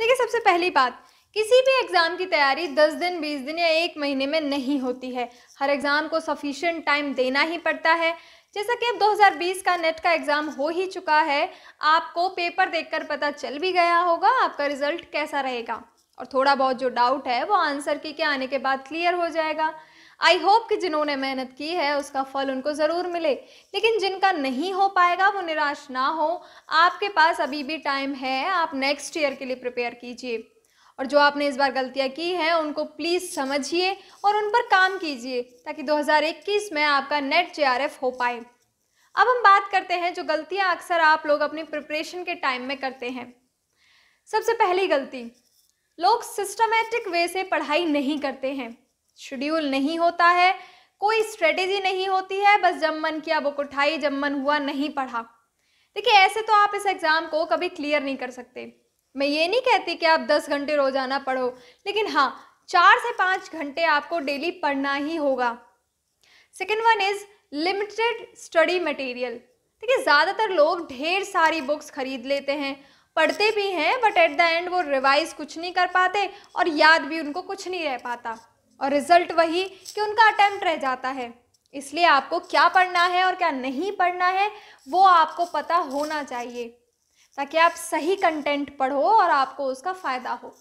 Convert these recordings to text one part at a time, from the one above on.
देखिए सबसे पहली बात किसी भी एग्ज़ाम की तैयारी 10 दिन 20 दिन या एक महीने में नहीं होती है हर एग्ज़ाम को सफिशेंट टाइम देना ही पड़ता है जैसा कि अब 2020 का नेट का एग्ज़ाम हो ही चुका है आपको पेपर देखकर पता चल भी गया होगा आपका रिजल्ट कैसा रहेगा और थोड़ा बहुत जो डाउट है वो आंसर की के आने के बाद क्लियर हो जाएगा आई होप कि जिन्होंने मेहनत की है उसका फल उनको ज़रूर मिले लेकिन जिनका नहीं हो पाएगा वो निराश ना हो आपके पास अभी भी टाइम है आप नेक्स्ट ईयर के लिए प्रिपेयर कीजिए और जो आपने इस बार गलतियाँ की हैं उनको प्लीज़ समझिए और उन पर काम कीजिए ताकि 2021 में आपका नेट जे हो पाए अब हम बात करते हैं जो गलतियाँ अक्सर आप लोग अपनी प्रिपरेशन के टाइम में करते हैं सबसे पहली गलती लोग सिस्टमेटिक वे से पढ़ाई नहीं करते हैं शेड्यूल नहीं होता है कोई स्ट्रेटेजी नहीं होती है बस जब मन किया बुक उठाई जब मन हुआ नहीं पढ़ा देखिए ऐसे तो आप इस एग्ज़ाम को कभी क्लियर नहीं कर सकते मैं ये नहीं कहती कि आप दस घंटे रोजाना पढ़ो लेकिन हाँ चार से पाँच घंटे आपको डेली पढ़ना ही होगा second one is limited study material देखिए ज़्यादातर लोग ढेर सारी बुक्स खरीद लेते हैं पढ़ते भी हैं बट एट द एंड वो रिवाइज कुछ नहीं कर पाते और याद भी उनको कुछ नहीं रह पाता और रिजल्ट वही कि उनका अटैम्प्ट रह जाता है इसलिए आपको क्या पढ़ना है और क्या नहीं पढ़ना है वो आपको पता होना चाहिए ताकि आप सही कंटेंट पढ़ो और आपको उसका फ़ायदा हो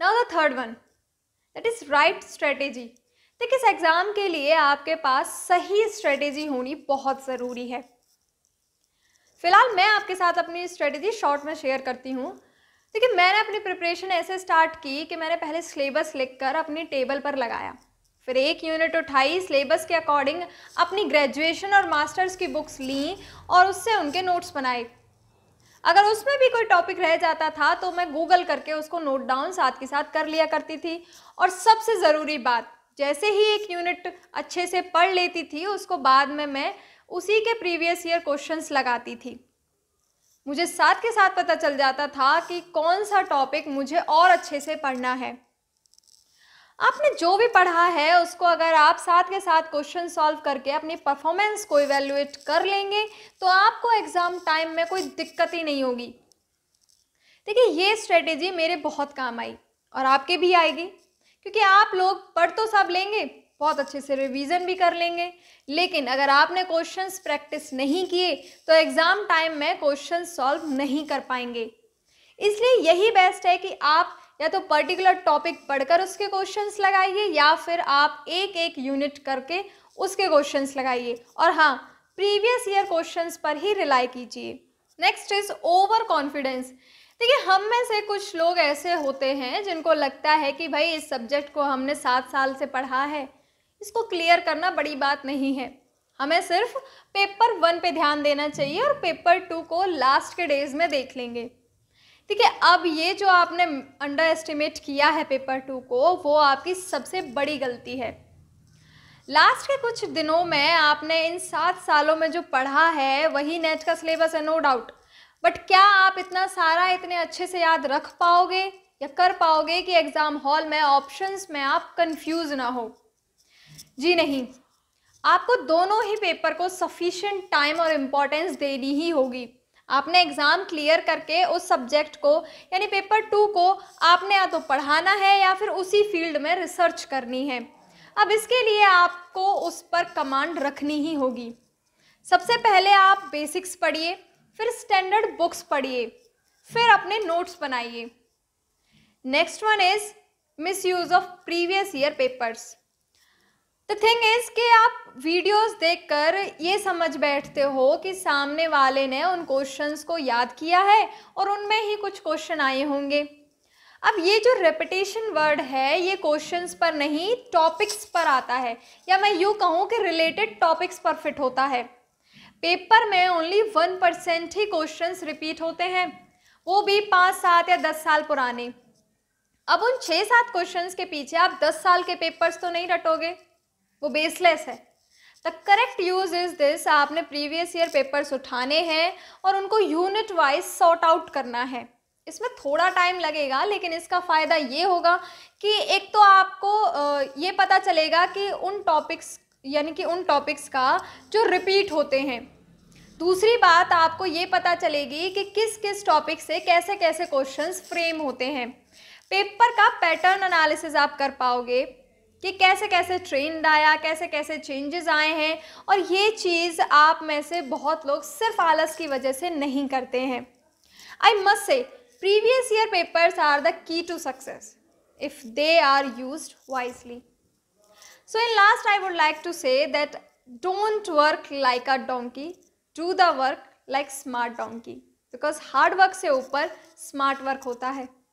now the third one that is right strategy देखिए इस एग्ज़ाम के लिए आपके पास सही स्ट्रेटेजी होनी बहुत ज़रूरी है फिलहाल मैं आपके साथ अपनी स्ट्रेटेजी शॉर्ट में शेयर करती हूँ देखिए मैंने अपनी प्रिपरेशन ऐसे स्टार्ट की कि मैंने पहले सिलेबस लिखकर अपनी टेबल पर लगाया फिर एक यूनिट उठाई सिलेबस के अकॉर्डिंग अपनी ग्रेजुएशन और मास्टर्स की बुक्स ली और उससे उनके नोट्स बनाए अगर उसमें भी कोई टॉपिक रह जाता था तो मैं गूगल करके उसको नोट डाउन साथ के साथ कर लिया करती थी और सबसे ज़रूरी बात जैसे ही एक यूनिट अच्छे से पढ़ लेती थी उसको बाद में मैं उसी के प्रीवियस ईयर क्वेश्चंस लगाती थी मुझे साथ के साथ पता चल जाता था कि कौन सा टॉपिक मुझे और अच्छे से पढ़ना है आपने जो भी पढ़ा है उसको अगर आप साथ के साथ क्वेश्चन सॉल्व करके अपनी परफॉर्मेंस को इवेल्युएट कर लेंगे तो आपको एग्ज़ाम टाइम में कोई दिक्कत ही नहीं होगी देखिए ये स्ट्रेटेजी मेरे बहुत काम आई और आपके भी आएगी क्योंकि आप लोग पढ़ तो सब लेंगे बहुत अच्छे से रिवीजन भी कर लेंगे लेकिन अगर आपने क्वेश्चंस प्रैक्टिस नहीं किए तो एग्ज़ाम टाइम में क्वेश्चन सॉल्व नहीं कर पाएंगे इसलिए यही बेस्ट है कि आप या तो पर्टिकुलर टॉपिक पढ़कर उसके क्वेश्चंस लगाइए या फिर आप एक एक यूनिट करके उसके क्वेश्चंस लगाइए और हाँ प्रीवियस ईयर क्वेश्चंस पर ही रिलाई कीजिए नेक्स्ट इज ओवर कॉन्फिडेंस देखिए हम में से कुछ लोग ऐसे होते हैं जिनको लगता है कि भाई इस सब्जेक्ट को हमने सात साल से पढ़ा है इसको क्लियर करना बड़ी बात नहीं है हमें सिर्फ पेपर वन पे ध्यान देना चाहिए और पेपर टू को लास्ट के डेज में देख लेंगे ठीक है अब ये जो आपने अंडर एस्टिमेट किया है पेपर टू को वो आपकी सबसे बड़ी गलती है लास्ट के कुछ दिनों में आपने इन सात सालों में जो पढ़ा है वही नेट का सिलेबस है नो डाउट बट क्या आप इतना सारा इतने अच्छे से याद रख पाओगे या कर पाओगे कि एग्ज़ाम हॉल में ऑप्शंस में आप कंफ्यूज ना हो जी नहीं आपको दोनों ही पेपर को सफिशेंट टाइम और इम्पोर्टेंस देनी ही होगी आपने एग्ज़ाम क्लियर करके उस सब्जेक्ट को यानी पेपर टू को आपने या तो पढ़ाना है या फिर उसी फील्ड में रिसर्च करनी है अब इसके लिए आपको उस पर कमांड रखनी ही होगी सबसे पहले आप बेसिक्स पढ़िए फिर स्टैंडर्ड बुक्स पढ़िए फिर अपने नोट्स बनाइए next one is misuse of previous year papers the thing is कि आप वीडियोस देखकर ये समझ बैठते हो कि सामने वाले ने उन क्वेश्चंस को याद किया है और उनमें ही कुछ क्वेश्चन आए होंगे अब ये जो रेपिटेशन वर्ड है ये क्वेश्चंस पर नहीं टॉपिक्स पर आता है या मैं यूँ कहूँ कि रिलेटेड टॉपिक्स पर फिट होता है पेपर में ओनली वन परसेंट ही क्वेश्चन रिपीट होते हैं वो भी पाँच सात या दस साल पुराने अब उन छः सात क्वेश्चन के पीछे आप दस साल के पेपर्स तो नहीं रटोगे वो बेसलेस है the correct use is this आपने प्रीवियस ईयर पेपर्स उठाने हैं और उनको यूनिट वाइज सॉर्ट आउट करना है इसमें थोड़ा टाइम लगेगा लेकिन इसका फ़ायदा ये होगा कि एक तो आपको ये पता चलेगा कि उन टॉपिक्स यानी कि उन टॉपिक्स का जो रिपीट होते हैं दूसरी बात आपको ये पता चलेगी कि किस किस टॉपिक से कैसे कैसे क्वेश्चंस फ्रेम होते हैं पेपर का पैटर्न एनालिसिस आप कर पाओगे कि कैसे कैसे ट्रेंड आया कैसे कैसे चेंजेस आए हैं और ये चीज़ आप में से बहुत लोग सिर्फ आलस की वजह से नहीं करते हैं I must say previous year papers are the key to success if they are used wisely so in last I would like to say that don't work like a donkey do the work like smart donkey because hard work से ऊपर smart work होता है